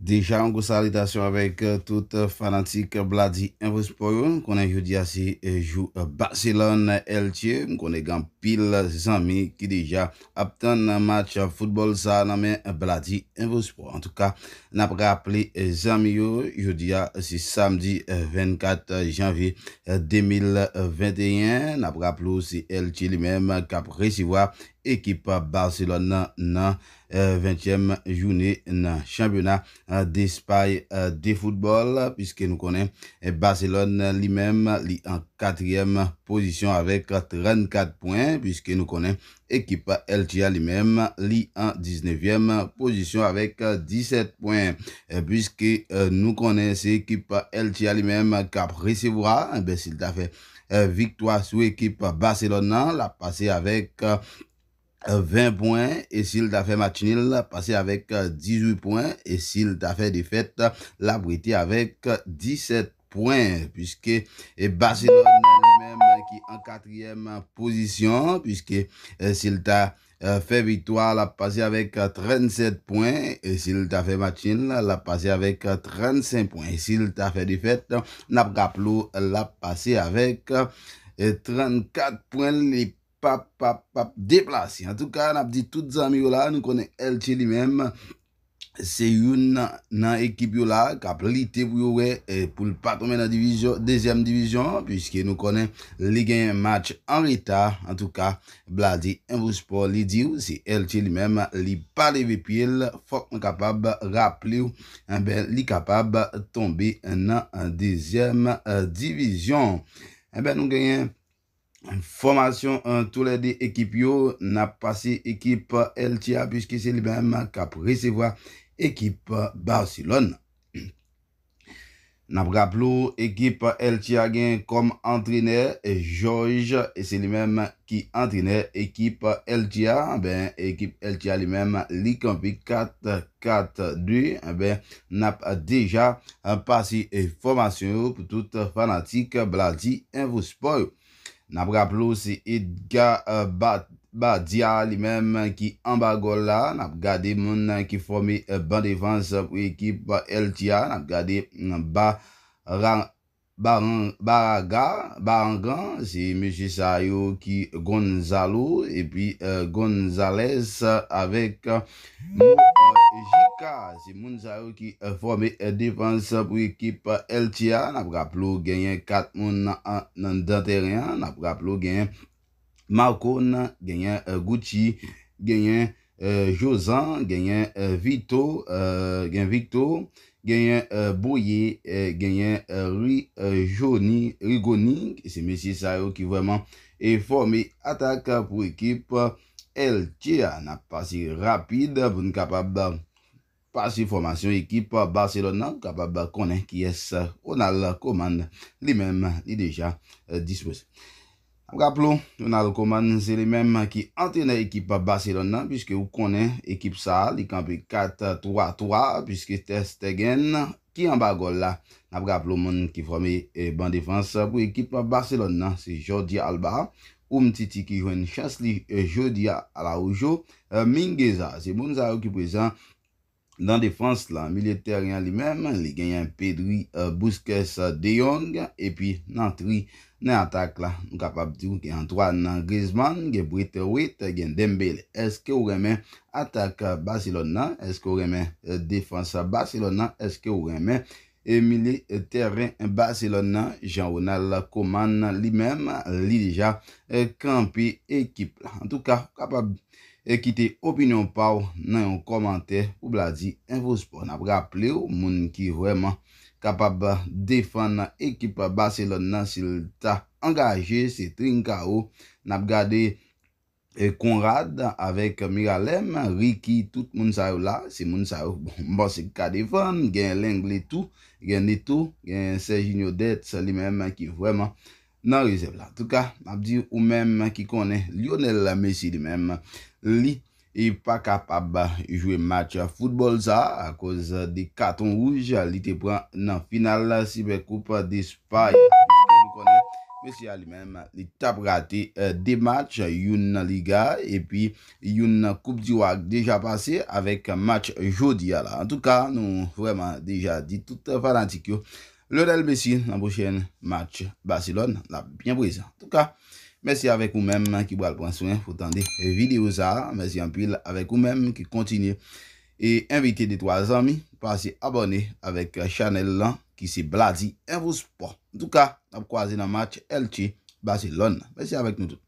Deja an gosalitasyon avek euh, tout euh, fanatik euh, Bladi Invospor, m konen yodi ase jou Barcelona Elche, m konen gan pil zami ki deja aptan match futbol sa nanmen Bladi Invospor. En tout ka, nan apre aple zami yo, yodi ase samdi 24 janvi 2021, nan apre aple ou se Elche li menm kap resiwa. Équipe Barcelona nan 20e euh, journée nan championnat euh, d'Espagne euh, de football puisque nous connaissons barcelone lui-même li en 4e position avec 34 points puisque nous connaissons Équipe LTA lui-même li en 19e position avec 17 points. Puisque nous connaissons équipe ekip lui-même cap recevra eh ben s'il ta victoire victoire Barcelona la passé avec 20 euh, points et s'il t'a fait matinil, passé avec 18 euh, points et s'il t'a fait défaite, l'abrité avec 17 euh, points puisque Barcelone lui-même qui est en quatrième position puisque s'il t'a fait victoire, l'a passé avec 37 points. Et s'il t'a fait il l'a passé avec 35 points. Et s'il t'a fait défaite, n'a l'a passé avec 34 points. pap, pap, pap, deplasi. An tou ka, an ap di tout zami yo la, nou kone elche li mem, se yon nan ekip yo la, kap li te pou yo we, pou l pat tome nan euh, divizyon, dezem divizyon, pwiske nou kone, li genye match an rita, an tou ka, bladi envospo li di ou, se elche li mem, li pale vepil, fok m kapab rap li ou, en ben, li kapab tombe nan dezem divizyon. En ben, nou genye Formasyon tout lè di ekip yo, nap pasi ekip LTA pwiski se li mèm kap resevo ekip Barcelon. Nap graplou ekip LTA gen kom antrine, George se li mèm ki antrine ekip LTA, ekip LTA li mèm Likompi 4-4-2, nap deja pasi e formasyon yo pou tout fanatik blati envospor yo. N ap gaplo se Edgar euh, Badia li menm ki Ambagola. N ap gade moun ki fome euh, ban defanse pou ekip euh, LTA. N ap gade Barangang. Se Meshisa yo ki Gonzalo. E pi Gonzales avek... Jika, se moun zayou ki eh, fome eh, defanse pou ekip eh, LTA. Nap graplo genyen Katmoun nan dateryen. Nap graplo genyen Markon, genyen Gouti, genyen Jozan, genyen Victor, genyen Bouye, genyen Rui Jouni Rigoni. Se moun zayou ki fome atake pou ekip LTA. El Chia na pasi rapide pou nou kapab pasi formasyon ekip Barcelona. Ou kapab konen ki es Onal Komane li menm li deja eh, dispoz. Nap gap lou, Onal Komane se li menm ki antene ekip Barcelona. Piske ou konen ekip sa li kampi 4-3-3. Piske test te gen ki an bagol la. Nap gap lou moun ki formi eh, ban defanse pou ekip Barcelona. Se Jordi Alba. Ou mtiti ki jwen chans li e, jodi a la oujou. E, Minge za, se moun za ou ki prezan nan defans la, militer yan li mem, li genyen pedri e, Bouskès De Jong, epi nan tri nan atak la. Mkapap di ou genyen Antoine Griezmann, genyen Brite Ouite, genyen Dembele. Eske ou remen atak Barcelona, eske ou remen defans Barcelona, eske ou remen Mili teren Barcelona jan ou nan la koman nan li men, li deja kampi ekip. En tout ka, kapab kite euh, opinyon pa ou nan yon komante pou bla di info sport. Nap ga ple ou moun ki vweman kapab defan nan ekip Barcelona sil ta angaje se trinka ou nap gade... E Konrad avek Miralem, Riki, tout moun sa ou la, se moun sa ou bon bose kade fon, gen Lengletou, gen Netou, gen Serginio Dets, li menm ki vweman nan resev la. Touka, ap di ou menm ki konen Lionel Messi li menm, li e pa kapab jwe match futbol za, a koz de Katon Rouge, li te pran nan final sibekoup de Spay. Messi a li men, li tap rate de match, yun liga, epi yun koup di wak deja pase, avek match jodi a la. En tout ka, nou vreman deja di tout euh, fanantik yo. Lionel Messi, nan bouchen match Barcelona, la bien breze. En tout ka, mersi avek ou men, ki boal pwenswen, foutan de videos a. Mersi anpil, avek ou men, ki kontinye. E invite de to a zami, pase abone avek euh, chanel la. Ki se blazi evo spo. Ndou ka ap kwa zin amache elche Barcelona. Besi avek nou dout.